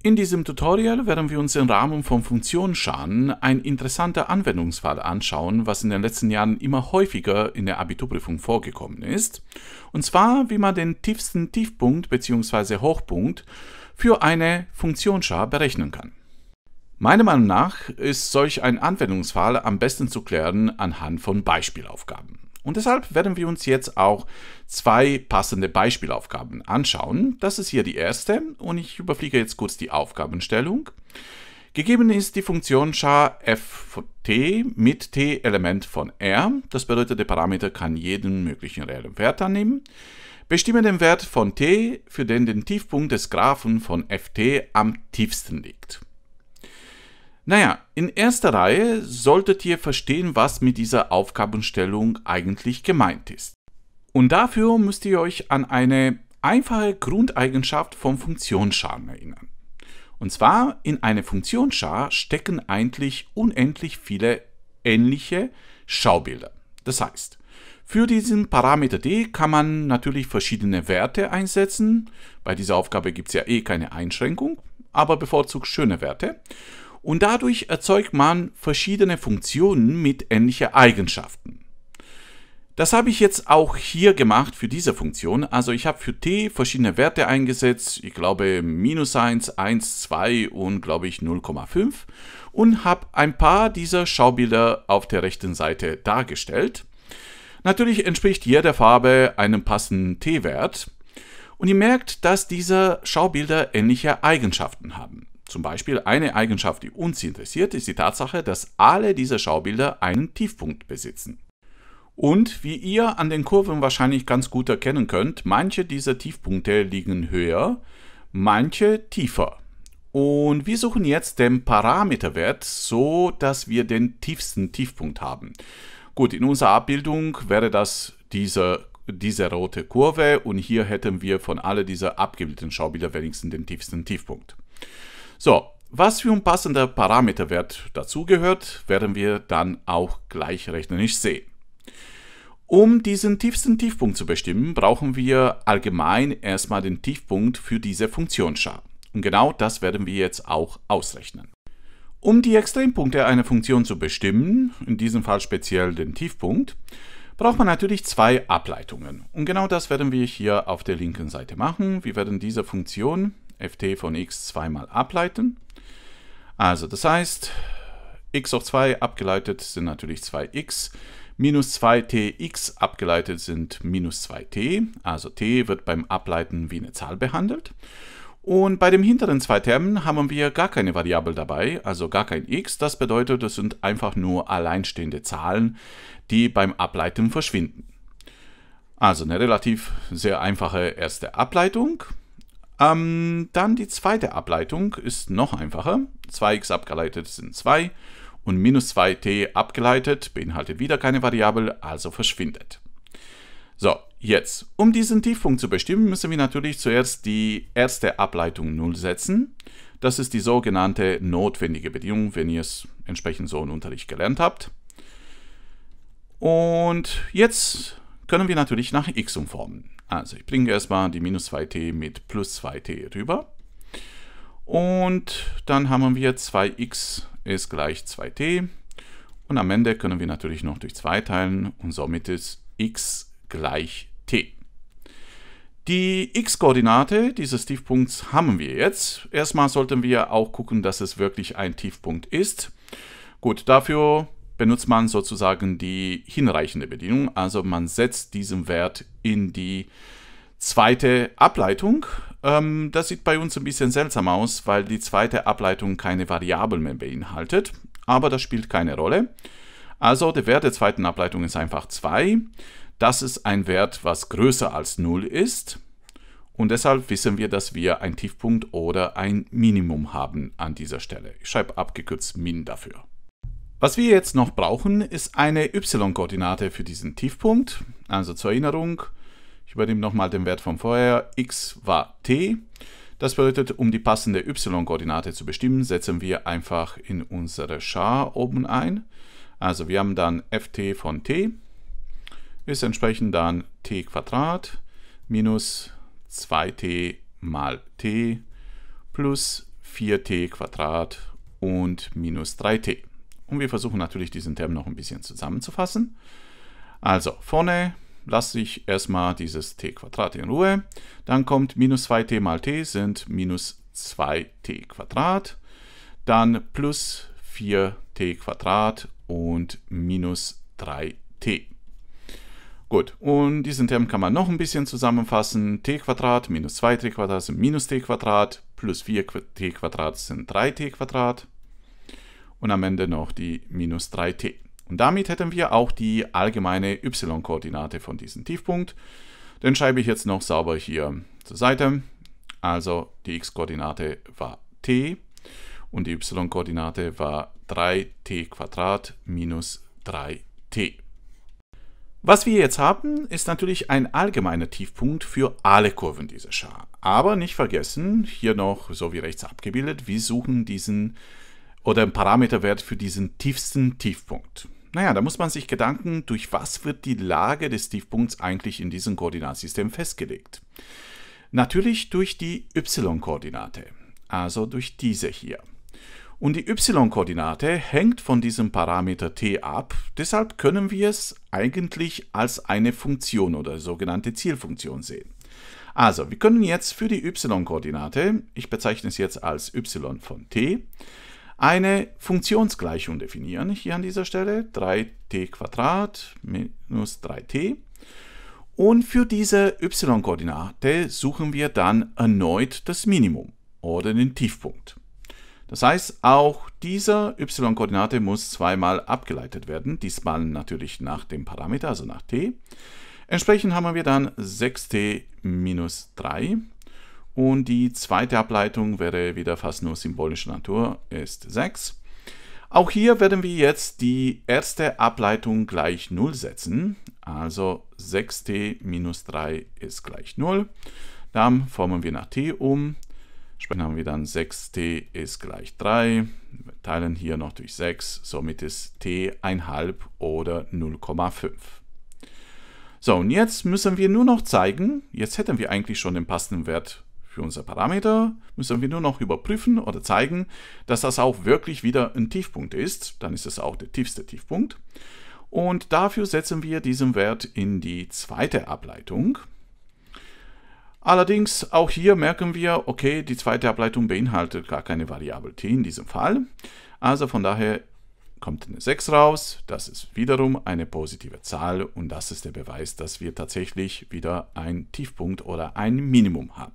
In diesem Tutorial werden wir uns im Rahmen von Funktionsscharen ein interessanter Anwendungsfall anschauen, was in den letzten Jahren immer häufiger in der Abiturprüfung vorgekommen ist. Und zwar, wie man den tiefsten Tiefpunkt bzw. Hochpunkt für eine Funktionsschar berechnen kann. Meiner Meinung nach ist solch ein Anwendungsfall am besten zu klären anhand von Beispielaufgaben. Und deshalb werden wir uns jetzt auch zwei passende Beispielaufgaben anschauen. Das ist hier die erste und ich überfliege jetzt kurz die Aufgabenstellung. Gegeben ist die Funktion char f von t mit t Element von r. Das bedeutet, der Parameter kann jeden möglichen reellen Wert annehmen. Bestimme den Wert von t, für den den Tiefpunkt des Graphen von ft am tiefsten liegt. Naja, in erster Reihe solltet ihr verstehen, was mit dieser Aufgabenstellung eigentlich gemeint ist. Und dafür müsst ihr euch an eine einfache Grundeigenschaft vom Funktionsscharen erinnern. Und zwar, in eine Funktionsschar stecken eigentlich unendlich viele ähnliche Schaubilder. Das heißt, für diesen Parameter d kann man natürlich verschiedene Werte einsetzen. Bei dieser Aufgabe gibt es ja eh keine Einschränkung, aber bevorzugt schöne Werte und dadurch erzeugt man verschiedene Funktionen mit ähnlichen Eigenschaften. Das habe ich jetzt auch hier gemacht für diese Funktion. Also ich habe für t verschiedene Werte eingesetzt. Ich glaube minus 1, 1, 2 und glaube ich 0,5 und habe ein paar dieser Schaubilder auf der rechten Seite dargestellt. Natürlich entspricht jeder Farbe einem passenden t-Wert. Und ihr merkt, dass diese Schaubilder ähnliche Eigenschaften haben. Zum Beispiel eine Eigenschaft, die uns interessiert, ist die Tatsache, dass alle diese Schaubilder einen Tiefpunkt besitzen. Und wie ihr an den Kurven wahrscheinlich ganz gut erkennen könnt, manche dieser Tiefpunkte liegen höher, manche tiefer. Und wir suchen jetzt den Parameterwert, so dass wir den tiefsten Tiefpunkt haben. Gut, in unserer Abbildung wäre das diese, diese rote Kurve und hier hätten wir von alle dieser abgebildeten Schaubilder wenigstens den tiefsten Tiefpunkt. So, was für ein passender Parameterwert dazugehört, werden wir dann auch gleich rechnerisch sehen. Um diesen tiefsten Tiefpunkt zu bestimmen, brauchen wir allgemein erstmal den Tiefpunkt für diese Funktionsschar. Und genau das werden wir jetzt auch ausrechnen. Um die Extrempunkte einer Funktion zu bestimmen, in diesem Fall speziell den Tiefpunkt, braucht man natürlich zwei Ableitungen. Und genau das werden wir hier auf der linken Seite machen. Wir werden diese Funktion ft von x zweimal ableiten. Also das heißt, x hoch 2 abgeleitet sind natürlich 2x, minus 2 t x abgeleitet sind minus 2t, also t wird beim Ableiten wie eine Zahl behandelt. Und bei den hinteren zwei Termen haben wir gar keine Variable dabei, also gar kein x. Das bedeutet, es sind einfach nur alleinstehende Zahlen, die beim Ableiten verschwinden. Also eine relativ sehr einfache erste Ableitung. Ähm, dann die zweite Ableitung ist noch einfacher. 2x abgeleitet sind 2 und minus 2t abgeleitet beinhaltet wieder keine Variable, also verschwindet. So, jetzt, um diesen Tiefpunkt zu bestimmen, müssen wir natürlich zuerst die erste Ableitung 0 setzen. Das ist die sogenannte notwendige Bedingung, wenn ihr es entsprechend so im Unterricht gelernt habt. Und jetzt können wir natürlich nach x umformen. Also ich bringe erstmal die minus 2t mit plus 2t rüber. Und dann haben wir 2x ist gleich 2t. Und am Ende können wir natürlich noch durch 2 teilen und somit ist x gleich t. Die x-Koordinate dieses Tiefpunkts haben wir jetzt. Erstmal sollten wir auch gucken, dass es wirklich ein Tiefpunkt ist. Gut, dafür benutzt man sozusagen die hinreichende Bedingung. Also man setzt diesen Wert in die zweite Ableitung. Ähm, das sieht bei uns ein bisschen seltsam aus, weil die zweite Ableitung keine Variable mehr beinhaltet. Aber das spielt keine Rolle. Also der Wert der zweiten Ableitung ist einfach 2. Das ist ein Wert, was größer als 0 ist. Und deshalb wissen wir, dass wir einen Tiefpunkt oder ein Minimum haben an dieser Stelle. Ich schreibe abgekürzt min dafür. Was wir jetzt noch brauchen, ist eine y-Koordinate für diesen Tiefpunkt. Also zur Erinnerung, ich übernehme nochmal den Wert von vorher, x war t. Das bedeutet, um die passende y-Koordinate zu bestimmen, setzen wir einfach in unsere Schar oben ein. Also wir haben dann ft von t ist entsprechend dann t Quadrat minus 2t mal t plus 4t Quadrat und minus 3t. Und wir versuchen natürlich diesen Term noch ein bisschen zusammenzufassen. Also vorne lasse ich erstmal dieses t Quadrat in Ruhe. Dann kommt minus 2t mal t sind minus 2t Quadrat. Dann plus 4t Quadrat und minus 3t. Gut, und diesen Term kann man noch ein bisschen zusammenfassen. t Quadrat minus 2t Quadrat sind minus t Quadrat plus 4t Quadrat sind 3t Quadrat und am Ende noch die minus 3t. Und damit hätten wir auch die allgemeine y-Koordinate von diesem Tiefpunkt. Den schreibe ich jetzt noch sauber hier zur Seite. Also die x-Koordinate war t und die y-Koordinate war 3t minus 3t. Was wir jetzt haben, ist natürlich ein allgemeiner Tiefpunkt für alle Kurven dieser Schar. Aber nicht vergessen, hier noch, so wie rechts abgebildet, wir suchen diesen oder ein Parameterwert für diesen tiefsten Tiefpunkt. Naja, da muss man sich Gedanken, durch was wird die Lage des Tiefpunkts eigentlich in diesem Koordinatsystem festgelegt. Natürlich durch die y-Koordinate, also durch diese hier. Und die y-Koordinate hängt von diesem Parameter t ab, deshalb können wir es eigentlich als eine Funktion oder sogenannte Zielfunktion sehen. Also, wir können jetzt für die y-Koordinate, ich bezeichne es jetzt als y von t, eine Funktionsgleichung definieren, hier an dieser Stelle 3t minus 3t. Und für diese y-Koordinate suchen wir dann erneut das Minimum oder den Tiefpunkt. Das heißt, auch diese y-Koordinate muss zweimal abgeleitet werden, diesmal natürlich nach dem Parameter, also nach t. Entsprechend haben wir dann 6t minus 3 und die zweite Ableitung wäre wieder fast nur symbolischer Natur, ist 6. Auch hier werden wir jetzt die erste Ableitung gleich 0 setzen. Also 6t minus 3 ist gleich 0. Dann formen wir nach t um. Später haben wir dann 6t ist gleich 3. Wir teilen hier noch durch 6. Somit ist t 1,5 oder 0,5. So, und jetzt müssen wir nur noch zeigen, jetzt hätten wir eigentlich schon den passenden Wert für unser Parameter müssen wir nur noch überprüfen oder zeigen, dass das auch wirklich wieder ein Tiefpunkt ist. Dann ist es auch der tiefste Tiefpunkt. Und dafür setzen wir diesen Wert in die zweite Ableitung. Allerdings auch hier merken wir, okay, die zweite Ableitung beinhaltet gar keine Variable t in diesem Fall. Also von daher kommt eine 6 raus, das ist wiederum eine positive Zahl und das ist der Beweis, dass wir tatsächlich wieder einen Tiefpunkt oder ein Minimum haben.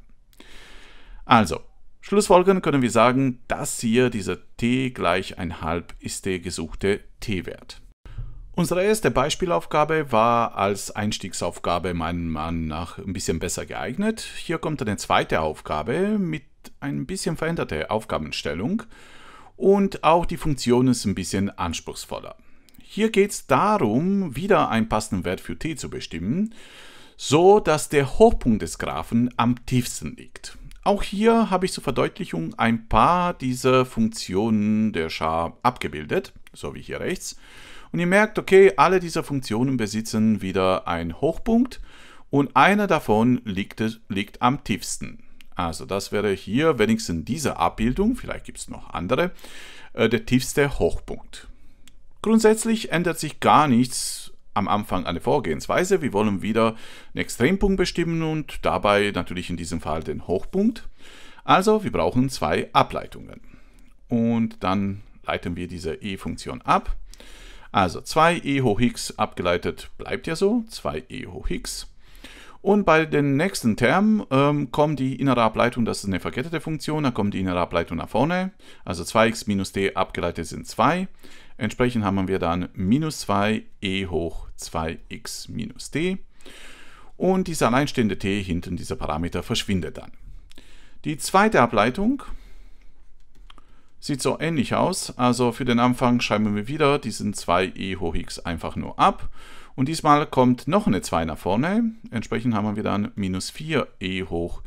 Also, schlussfolgern können wir sagen, dass hier dieser t gleich ein halb ist der gesuchte t-Wert. Unsere erste Beispielaufgabe war als Einstiegsaufgabe meiner Meinung nach ein bisschen besser geeignet. Hier kommt eine zweite Aufgabe mit ein bisschen veränderter Aufgabenstellung und auch die Funktion ist ein bisschen anspruchsvoller. Hier geht es darum, wieder einen passenden Wert für t zu bestimmen, so dass der Hochpunkt des Graphen am tiefsten liegt. Auch hier habe ich zur Verdeutlichung ein paar dieser Funktionen der Schar abgebildet, so wie hier rechts. Und ihr merkt, okay, alle dieser Funktionen besitzen wieder einen Hochpunkt und einer davon liegt, liegt am tiefsten. Also das wäre hier wenigstens diese Abbildung, vielleicht gibt es noch andere, äh, der tiefste Hochpunkt. Grundsätzlich ändert sich gar nichts am Anfang eine Vorgehensweise. Wir wollen wieder einen Extrempunkt bestimmen und dabei natürlich in diesem Fall den Hochpunkt. Also wir brauchen zwei Ableitungen. Und dann leiten wir diese e-Funktion ab. Also 2e hoch x abgeleitet bleibt ja so, 2e hoch x. Und bei den nächsten Termen ähm, kommt die innere Ableitung, das ist eine verkettete Funktion, da kommt die innere Ableitung nach vorne. Also 2x minus d abgeleitet sind 2. Entsprechend haben wir dann minus 2 e hoch 2x minus d. Und dieser alleinstehende t hinten dieser Parameter verschwindet dann. Die zweite Ableitung sieht so ähnlich aus. Also für den Anfang schreiben wir wieder diesen 2e hoch x einfach nur ab. Und diesmal kommt noch eine 2 nach vorne. Entsprechend haben wir dann minus 4 e hoch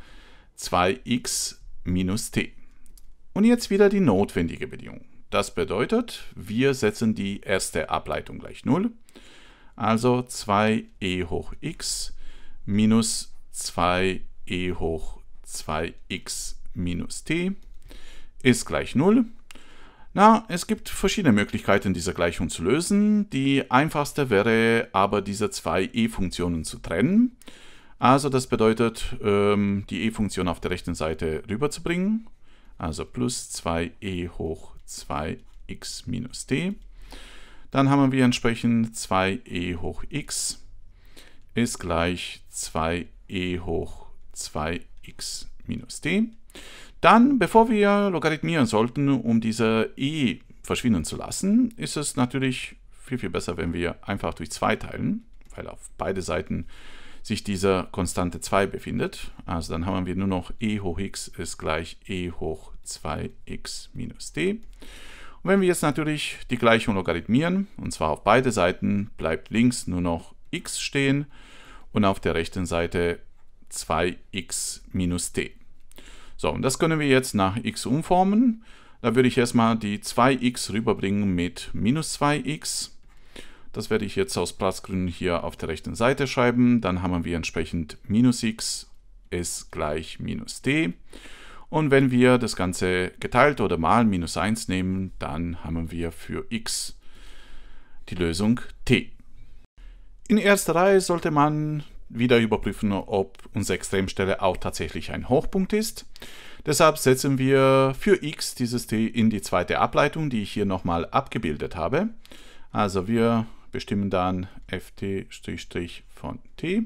2x minus t. Und jetzt wieder die notwendige Bedingung. Das bedeutet, wir setzen die erste Ableitung gleich 0. Also 2e hoch x minus 2e hoch 2x minus t ist gleich 0. Na, es gibt verschiedene Möglichkeiten, diese Gleichung zu lösen. Die einfachste wäre aber, diese zwei e-Funktionen zu trennen. Also das bedeutet, ähm, die e-Funktion auf der rechten Seite rüberzubringen. Also plus 2e hoch 2x minus t. Dann haben wir entsprechend 2e hoch x ist gleich 2e hoch 2x minus t. Dann, bevor wir logarithmieren sollten, um diese e verschwinden zu lassen, ist es natürlich viel, viel besser, wenn wir einfach durch 2 teilen, weil auf beide Seiten sich diese Konstante 2 befindet. Also dann haben wir nur noch e hoch x ist gleich e hoch 2x minus d. Und wenn wir jetzt natürlich die Gleichung logarithmieren, und zwar auf beide Seiten, bleibt links nur noch x stehen und auf der rechten Seite 2x minus d. So, und das können wir jetzt nach x umformen. Da würde ich erstmal die 2x rüberbringen mit minus 2x. Das werde ich jetzt aus Platzgründen hier auf der rechten Seite schreiben. Dann haben wir entsprechend minus x ist gleich minus t. Und wenn wir das Ganze geteilt oder mal minus 1 nehmen, dann haben wir für x die Lösung t. In erster Reihe sollte man wieder überprüfen, ob unsere Extremstelle auch tatsächlich ein Hochpunkt ist. Deshalb setzen wir für x dieses t in die zweite Ableitung, die ich hier nochmal abgebildet habe. Also wir bestimmen dann ft' von t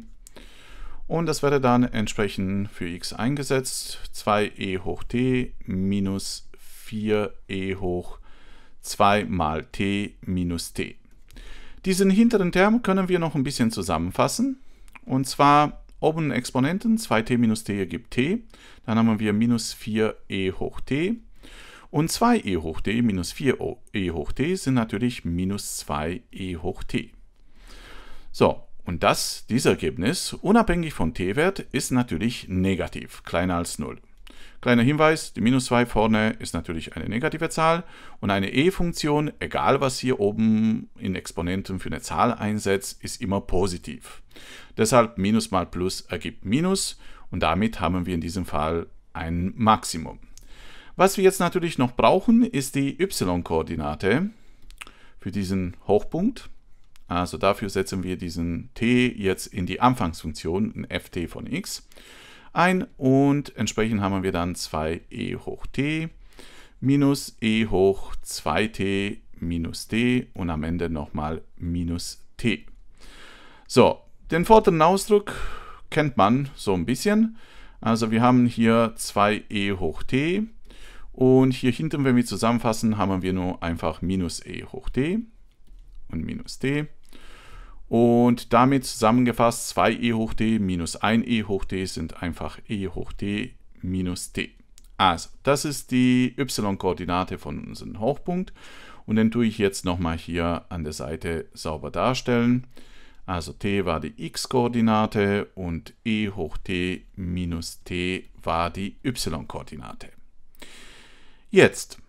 und das werde dann entsprechend für x eingesetzt 2e hoch t minus 4e hoch 2 mal t minus t. Diesen hinteren Term können wir noch ein bisschen zusammenfassen. Und zwar oben Exponenten, 2t minus t ergibt t. Dann haben wir minus 4e hoch t. Und 2e hoch t minus 4e hoch t sind natürlich minus 2e hoch t. So, und das, dieses Ergebnis, unabhängig vom t-Wert, ist natürlich negativ, kleiner als 0. Kleiner Hinweis, die minus 2 vorne ist natürlich eine negative Zahl und eine E-Funktion, egal was hier oben in Exponenten für eine Zahl einsetzt, ist immer positiv. Deshalb minus mal plus ergibt minus und damit haben wir in diesem Fall ein Maximum. Was wir jetzt natürlich noch brauchen, ist die y-Koordinate für diesen Hochpunkt. Also dafür setzen wir diesen t jetzt in die Anfangsfunktion, ein ft von x ein und entsprechend haben wir dann 2e hoch t minus e hoch 2t minus d und am Ende nochmal minus t. So, den vorderen Ausdruck kennt man so ein bisschen. Also wir haben hier 2e hoch t und hier hinten, wenn wir zusammenfassen, haben wir nur einfach minus e hoch t und minus d. Und damit zusammengefasst, 2 e hoch d minus 1 e hoch d sind einfach e hoch d minus t. Also, das ist die y-Koordinate von unserem Hochpunkt. Und den tue ich jetzt nochmal hier an der Seite sauber darstellen. Also t war die x-Koordinate und e hoch t minus t war die y-Koordinate. Jetzt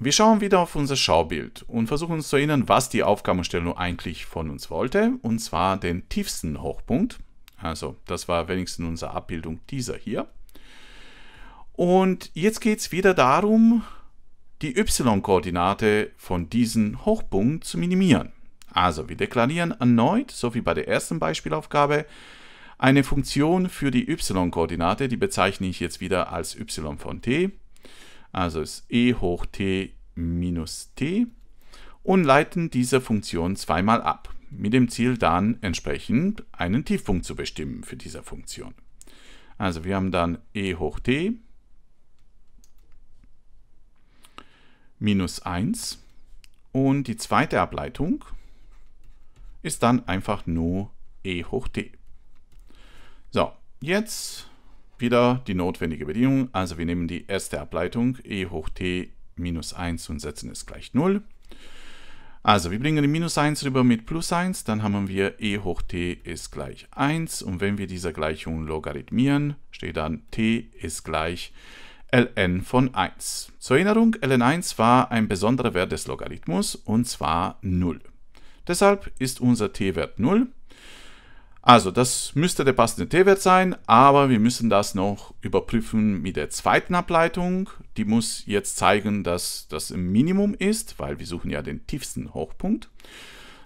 wir schauen wieder auf unser Schaubild und versuchen uns zu erinnern, was die Aufgabenstellung eigentlich von uns wollte, und zwar den tiefsten Hochpunkt. Also das war wenigstens unsere Abbildung dieser hier. Und jetzt geht es wieder darum, die y-Koordinate von diesem Hochpunkt zu minimieren. Also wir deklarieren erneut, so wie bei der ersten Beispielaufgabe, eine Funktion für die y-Koordinate, die bezeichne ich jetzt wieder als y von t also ist e hoch t minus t, und leiten diese Funktion zweimal ab, mit dem Ziel dann entsprechend einen Tiefpunkt zu bestimmen für diese Funktion. Also wir haben dann e hoch t minus 1 und die zweite Ableitung ist dann einfach nur e hoch t. So, jetzt wieder die notwendige Bedingung. Also wir nehmen die erste Ableitung, e hoch t minus 1 und setzen es gleich 0. Also wir bringen die minus 1 rüber mit plus 1, dann haben wir e hoch t ist gleich 1 und wenn wir diese Gleichung logarithmieren, steht dann t ist gleich ln von 1. Zur Erinnerung, ln1 war ein besonderer Wert des Logarithmus und zwar 0. Deshalb ist unser t-Wert 0 also, das müsste der passende T-Wert sein, aber wir müssen das noch überprüfen mit der zweiten Ableitung. Die muss jetzt zeigen, dass das im Minimum ist, weil wir suchen ja den tiefsten Hochpunkt.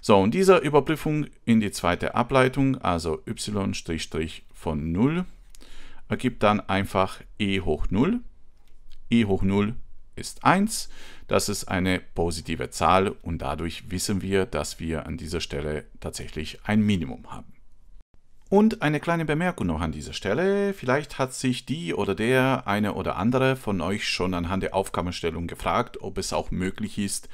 So, und dieser Überprüfung in die zweite Ableitung, also y' von 0, ergibt dann einfach e hoch 0. e hoch 0 ist 1. Das ist eine positive Zahl und dadurch wissen wir, dass wir an dieser Stelle tatsächlich ein Minimum haben. Und eine kleine Bemerkung noch an dieser Stelle. Vielleicht hat sich die oder der eine oder andere von euch schon anhand der Aufgabenstellung gefragt, ob es auch möglich ist,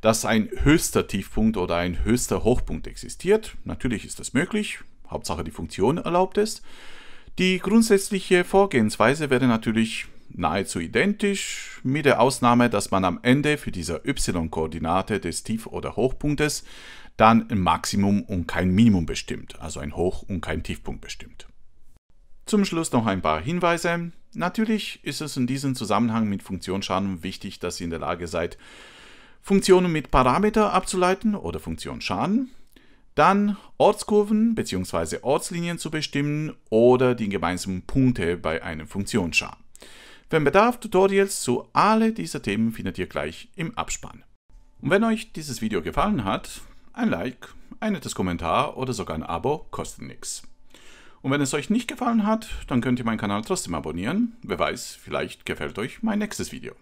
dass ein höchster Tiefpunkt oder ein höchster Hochpunkt existiert. Natürlich ist das möglich. Hauptsache die Funktion erlaubt es. Die grundsätzliche Vorgehensweise wäre natürlich nahezu identisch, mit der Ausnahme, dass man am Ende für diese y-Koordinate des Tief- oder Hochpunktes dann ein Maximum und kein Minimum bestimmt, also ein Hoch und kein Tiefpunkt bestimmt. Zum Schluss noch ein paar Hinweise. Natürlich ist es in diesem Zusammenhang mit Funktionsschaden wichtig, dass ihr in der Lage seid, Funktionen mit Parameter abzuleiten oder Funktionsschaden, dann Ortskurven bzw. Ortslinien zu bestimmen oder die gemeinsamen Punkte bei einem Funktionsschaden. Wenn bedarf, Tutorials zu alle dieser Themen findet ihr gleich im Abspann. Und wenn euch dieses Video gefallen hat, ein Like, ein nettes Kommentar oder sogar ein Abo kostet nichts. Und wenn es euch nicht gefallen hat, dann könnt ihr meinen Kanal trotzdem abonnieren. Wer weiß, vielleicht gefällt euch mein nächstes Video.